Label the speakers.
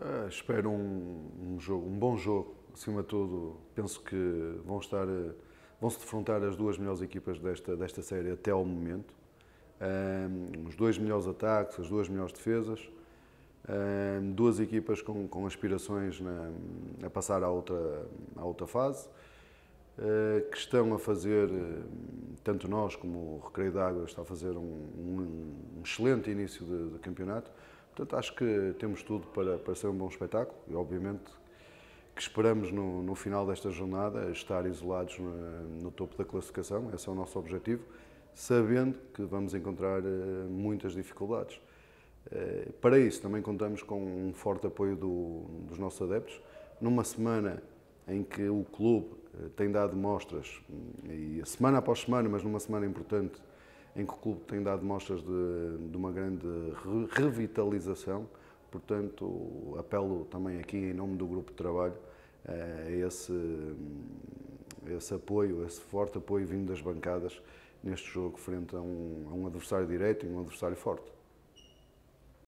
Speaker 1: Ah, espero um, um, jogo, um bom jogo, acima de tudo. Penso que vão estar, ah, vão se defrontar as duas melhores equipas desta desta série até ao momento. Um, ah, os dois melhores ataques, as duas melhores defesas, um, duas equipas com, com aspirações na, a passar à outra à outra fase. Uh, que estão a fazer, tanto nós como o Recreio d'Água, está a fazer um, um excelente início de, de campeonato. Portanto, acho que temos tudo para, para ser um bom espetáculo e, obviamente, que esperamos no, no final desta jornada estar isolados no, no, topo da classificação, esse é o nosso objetivo, sabendo que vamos encontrar eh, muitas dificuldades. Eh, para isso, também contamos com um forte apoio do, dos nossos adeptos. Numa semana em que o clube eh, tem dado mostras, hum, e semana após semana, mas numa semana importante, em que o clube tem dado mostras de, de uma grande revitalização. Portanto, apelo também aqui em nome do grupo de trabalho eh, a esse, hum, esse apoio, a esse forte apoio vindo das bancadas neste jogo frente a um, a um adversário direito e um adversário forte.